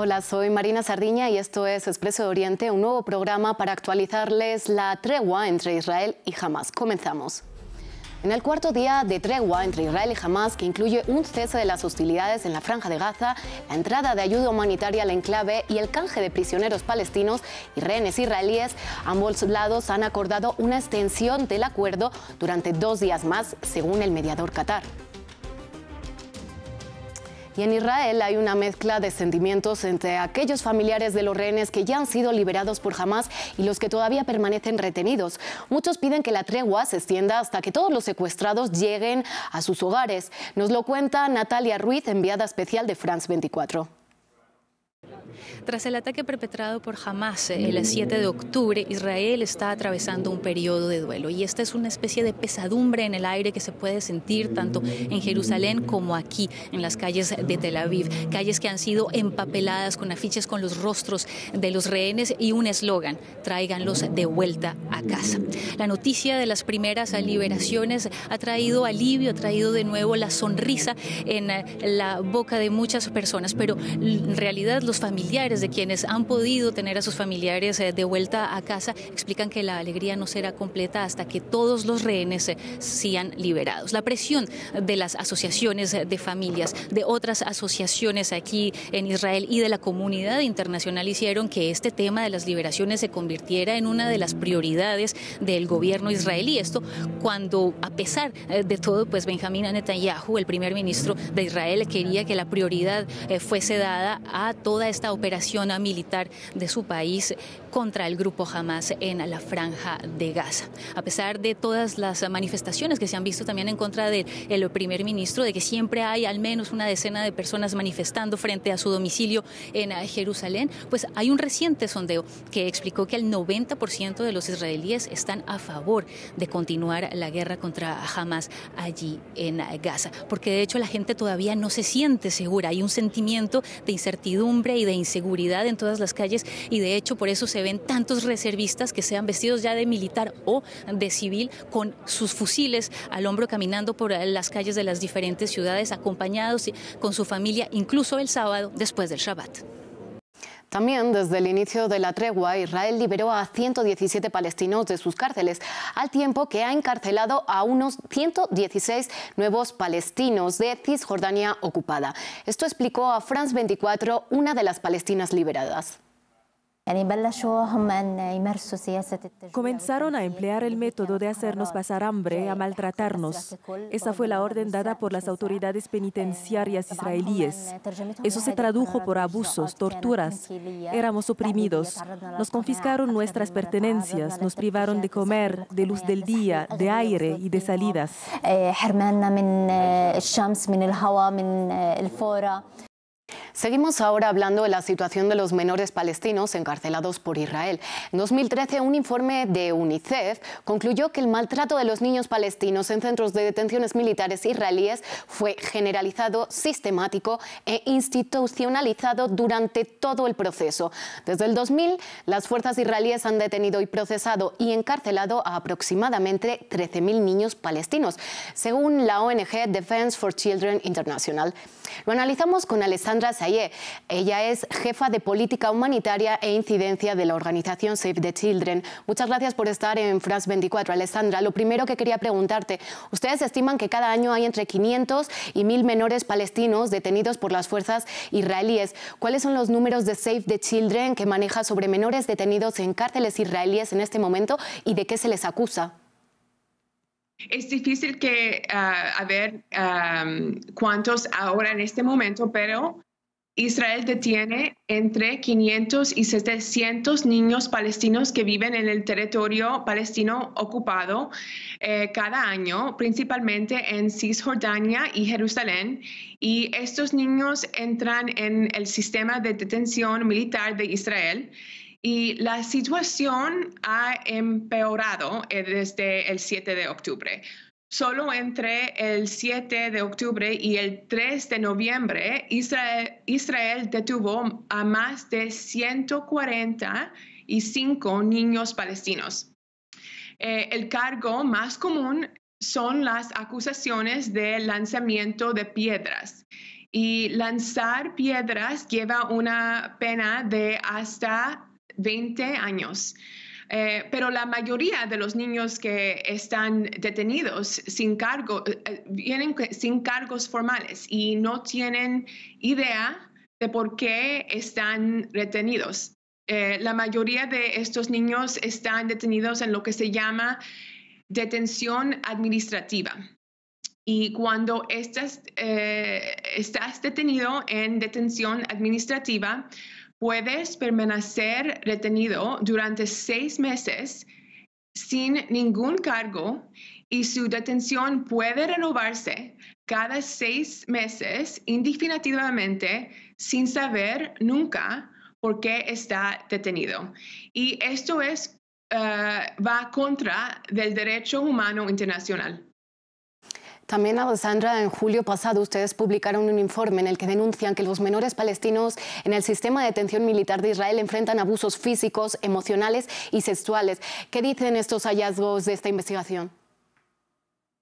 Hola, soy Marina Sardiña y esto es Expreso de Oriente, un nuevo programa para actualizarles la tregua entre Israel y Hamas. Comenzamos. En el cuarto día de tregua entre Israel y Hamas, que incluye un cese de las hostilidades en la franja de Gaza, la entrada de ayuda humanitaria al enclave y el canje de prisioneros palestinos y rehenes israelíes, ambos lados han acordado una extensión del acuerdo durante dos días más, según el mediador Qatar. Y en Israel hay una mezcla de sentimientos entre aquellos familiares de los rehenes que ya han sido liberados por Hamas y los que todavía permanecen retenidos. Muchos piden que la tregua se extienda hasta que todos los secuestrados lleguen a sus hogares. Nos lo cuenta Natalia Ruiz, enviada especial de France 24. Tras el ataque perpetrado por Hamas el 7 de octubre, Israel está atravesando un periodo de duelo y esta es una especie de pesadumbre en el aire que se puede sentir tanto en Jerusalén como aquí, en las calles de Tel Aviv, calles que han sido empapeladas con afiches con los rostros de los rehenes y un eslogan, tráiganlos de vuelta a casa. La noticia de las primeras liberaciones ha traído alivio, ha traído de nuevo la sonrisa en eh, la boca de muchas personas, pero en realidad los familiares de quienes han podido tener a sus familiares eh, de vuelta a casa explican que la alegría no será completa hasta que todos los rehenes eh, sean liberados. La presión de las asociaciones eh, de familias, de otras asociaciones aquí en Israel y de la comunidad internacional hicieron que este tema de las liberaciones se convirtiera en una de las prioridades del gobierno israelí. Esto cuando, a pesar de todo, pues Benjamín Netanyahu, el primer ministro de Israel, quería que la prioridad fuese dada a toda esta operación militar de su país contra el grupo Hamas en la franja de Gaza. A pesar de todas las manifestaciones que se han visto también en contra del el primer ministro, de que siempre hay al menos una decena de personas manifestando frente a su domicilio en eh, Jerusalén, pues hay un reciente sondeo que explicó que el 90% de los israelíes están a favor de continuar la guerra contra Hamas allí en eh, Gaza, porque de hecho la gente todavía no se siente segura, hay un sentimiento de incertidumbre y de inseguridad en todas las calles y de hecho por eso se ve tantos reservistas que sean vestidos ya de militar o de civil con sus fusiles al hombro caminando por las calles de las diferentes ciudades acompañados con su familia, incluso el sábado después del Shabbat. También desde el inicio de la tregua, Israel liberó a 117 palestinos de sus cárceles, al tiempo que ha encarcelado a unos 116 nuevos palestinos de Cisjordania ocupada. Esto explicó a France 24, una de las palestinas liberadas. Comenzaron a emplear el método de hacernos pasar hambre, a maltratarnos. Esa fue la orden dada por las autoridades penitenciarias eh, israelíes. Eso se tradujo por abusos, torturas. Éramos oprimidos. Nos confiscaron nuestras pertenencias, nos privaron de comer, de luz del día, de aire y de salidas. Seguimos ahora hablando de la situación de los menores palestinos encarcelados por Israel. En 2013, un informe de UNICEF concluyó que el maltrato de los niños palestinos en centros de detenciones militares israelíes fue generalizado, sistemático e institucionalizado durante todo el proceso. Desde el 2000, las fuerzas israelíes han detenido y procesado y encarcelado a aproximadamente 13.000 niños palestinos, según la ONG Defense for Children International. Lo analizamos con Alessandra ella es jefa de política humanitaria e incidencia de la organización Save the Children. Muchas gracias por estar en France 24. Alessandra, lo primero que quería preguntarte, ustedes estiman que cada año hay entre 500 y 1.000 menores palestinos detenidos por las fuerzas israelíes. ¿Cuáles son los números de Save the Children que maneja sobre menores detenidos en cárceles israelíes en este momento y de qué se les acusa? Es difícil que ah, a ver ah, cuántos ahora en este momento, pero Israel detiene entre 500 y 700 niños palestinos que viven en el territorio palestino ocupado eh, cada año, principalmente en Cisjordania y Jerusalén. Y estos niños entran en el sistema de detención militar de Israel. Y la situación ha empeorado eh, desde el 7 de octubre. Solo entre el 7 de octubre y el 3 de noviembre, Israel, detuvo a más de 145 niños palestinos. Eh, el cargo más común son las acusaciones de lanzamiento de piedras. Y lanzar piedras lleva una pena de hasta 20 años. Eh, pero la mayoría de los niños que están detenidos sin cargo, eh, vienen sin cargos formales y no tienen idea de por qué están retenidos. Eh, la mayoría de estos niños están detenidos en lo que se llama detención administrativa. Y cuando estás detenido en detención administrativa, puedes permanecer retenido durante seis meses sin ningún cargo y su detención puede renovarse cada seis meses indefinitivamente sin saber nunca por qué está detenido. Y esto es, eh, va contra del derecho humano internacional. También, Alessandra, en julio pasado ustedes publicaron un informe en el que denuncian que los menores palestinos en el sistema de detención militar de Israel enfrentan abusos físicos, emocionales y sexuales. ¿Qué dicen estos hallazgos de esta investigación?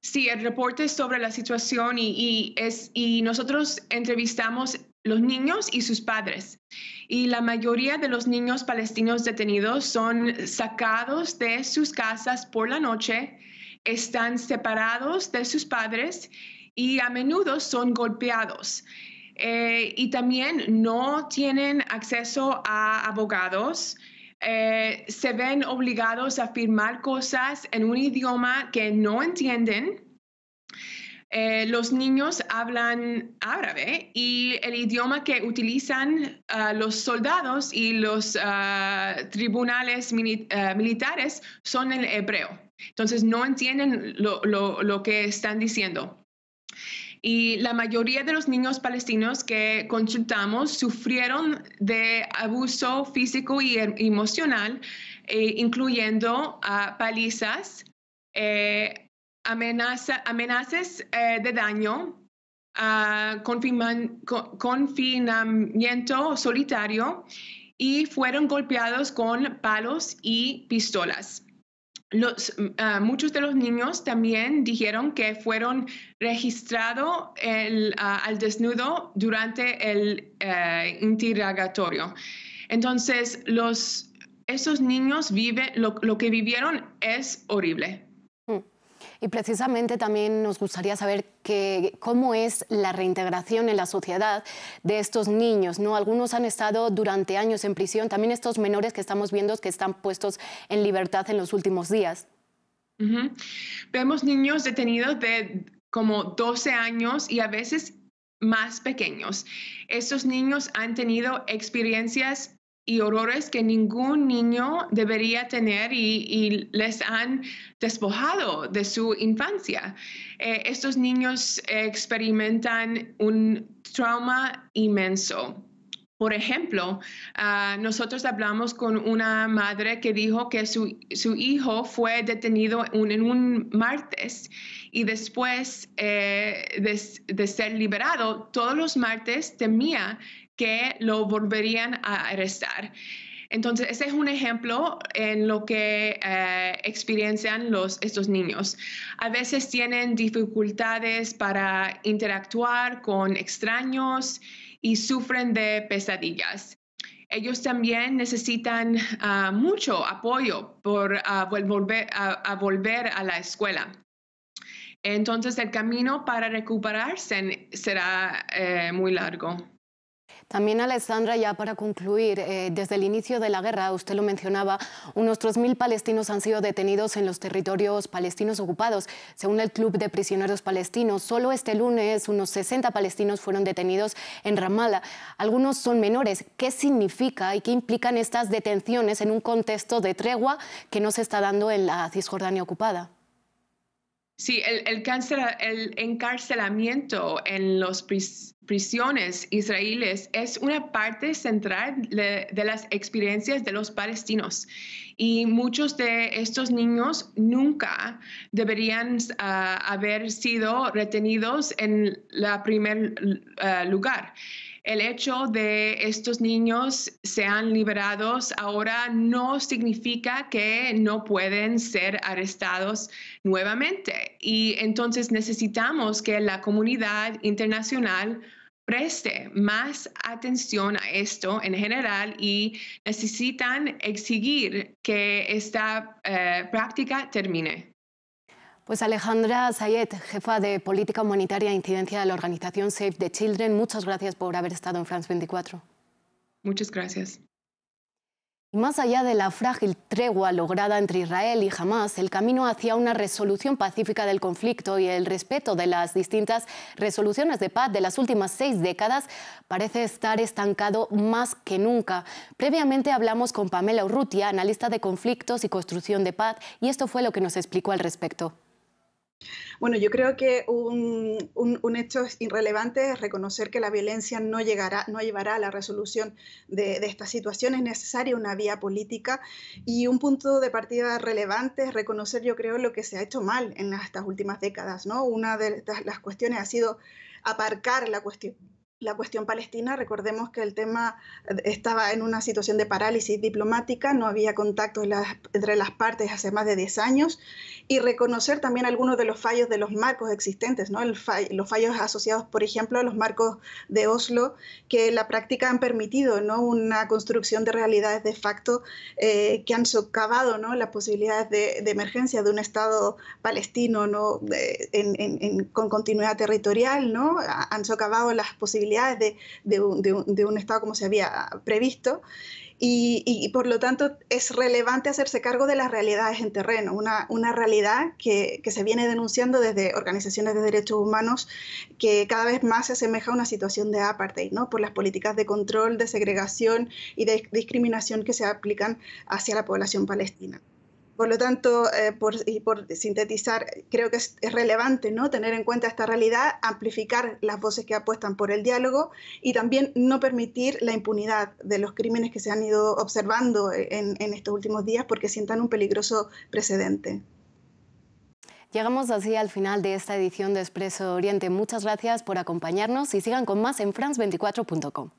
Sí, el reporte es sobre la situación y, y nosotros entrevistamos los niños y sus padres. Y la mayoría de los niños palestinos detenidos son sacados de sus casas por la noche están separados de sus padres y a menudo son golpeados. Eh, y también no tienen acceso a abogados, eh, se ven obligados a firmar cosas en un idioma que no entienden. Eh, los niños hablan árabe y el idioma que utilizan ah, los soldados y los ah, tribunales ah, militares son el hebreo. Entonces no entienden lo, que están diciendo. Y la mayoría de los niños palestinos que consultamos sufrieron de abuso físico y em, emocional, eh, incluyendo palizas, eh, amenazas eh, de daño, ah, confinamiento solitario y fueron golpeados con palos y pistolas los, mm, ah, muchos de los niños también dijeron que fueron registrados ah, al desnudo durante el eh, interrogatorio. Entonces, los, esos niños viven, lo que vivieron es horrible. Y precisamente también nos gustaría saber cómo es la reintegración en la sociedad de estos niños. ¿no? Algunos han estado durante años en prisión, también estos menores que estamos viendo que están puestos en libertad en los últimos días. Vemos niños detenidos de como 12 años y a veces más pequeños. Estos niños han tenido experiencias y horrores que ningún niño debería tener y, les han despojado de su infancia. Eh, estos niños experimentan un trauma inmenso por ejemplo, ah, nosotros hablamos con una madre que dijo que su, su hijo fue detenido un, en un martes y después eh, de, ser liberado, todos los martes temía que lo volverían a arrestar. Entonces, ese es un ejemplo en lo que eh, experiencian los, estos niños. A veces tienen dificultades para interactuar con extraños y sufren de pesadillas. Ellos también necesitan ah, mucho apoyo por ah, volver, a volver a la escuela. Entonces el camino para recuperarse será eh, muy largo. También, Alessandra, ya para concluir, eh, desde el inicio de la guerra, usted lo mencionaba, unos 3.000 palestinos han sido detenidos en los territorios palestinos ocupados. Según el Club de Prisioneros Palestinos, solo este lunes unos 60 palestinos fueron detenidos en Ramallah. Algunos son menores. ¿Qué significa y qué implican estas detenciones en un contexto de tregua que no se está dando en la Cisjordania ocupada? Sí, el, el encarcelamiento en las prisiones israelíes es una parte central de, las experiencias de los palestinos y muchos de estos niños nunca deberían ah, haber sido retenidos en la primer ah, lugar el hecho de estos niños sean liberados ahora no significa que no pueden ser arrestados nuevamente. Y entonces necesitamos que la comunidad internacional preste más atención a esto en general y necesitan exigir que esta eh, práctica termine. Pues Alejandra Sayet, jefa de Política Humanitaria e Incidencia de la organización Save the Children, muchas gracias por haber estado en France 24. Muchas gracias más allá de la frágil tregua lograda entre Israel y Hamas, el camino hacia una resolución pacífica del conflicto y el respeto de las distintas resoluciones de paz de las últimas seis décadas parece estar estancado más que nunca. Previamente hablamos con Pamela Urrutia, analista de conflictos y construcción de paz, y esto fue lo que nos explicó al respecto. Bueno, yo creo que un, hecho irrelevante es reconocer que la violencia no, llegará, no llevará a la resolución de, esta situación. Es necesaria una vía política y un punto de partida relevante es reconocer, yo creo, lo que se ha hecho mal en estas últimas décadas. ¿no? Una de las cuestiones ha sido aparcar la cuestión la cuestión palestina. Recordemos que el tema eh, estaba en una situación de parálisis diplomática, no había contactos entre las partes hace más de 10 años y reconocer también algunos de los fallos de los marcos existentes, ¿no? los fallos asociados, por ejemplo, a los marcos de Oslo, que en la práctica han permitido ¿no? una construcción de realidades de facto eh, que han socavado ¿no? las posibilidades de, emergencia de un Estado palestino ¿no? con continuidad territorial, ¿no? han socavado las posibilidades de, un, Estado como se había previsto. Y, por lo tanto es relevante hacerse cargo de las realidades en terreno, una, realidad que, que, se viene denunciando desde organizaciones de derechos humanos que cada vez más se asemeja a una situación de apartheid, ¿no? por las políticas de control, de segregación y de discriminación que se aplican hacia la población palestina. Por lo tanto, eh, por, y por sintetizar, creo que es, relevante ¿no? tener en cuenta esta realidad, amplificar las voces que apuestan por el diálogo y también no permitir la impunidad de los crímenes que se han ido observando en, estos últimos días porque sientan un peligroso precedente. Llegamos así al final de esta edición de Expreso Oriente. Muchas gracias por acompañarnos y sigan con más en france24.com.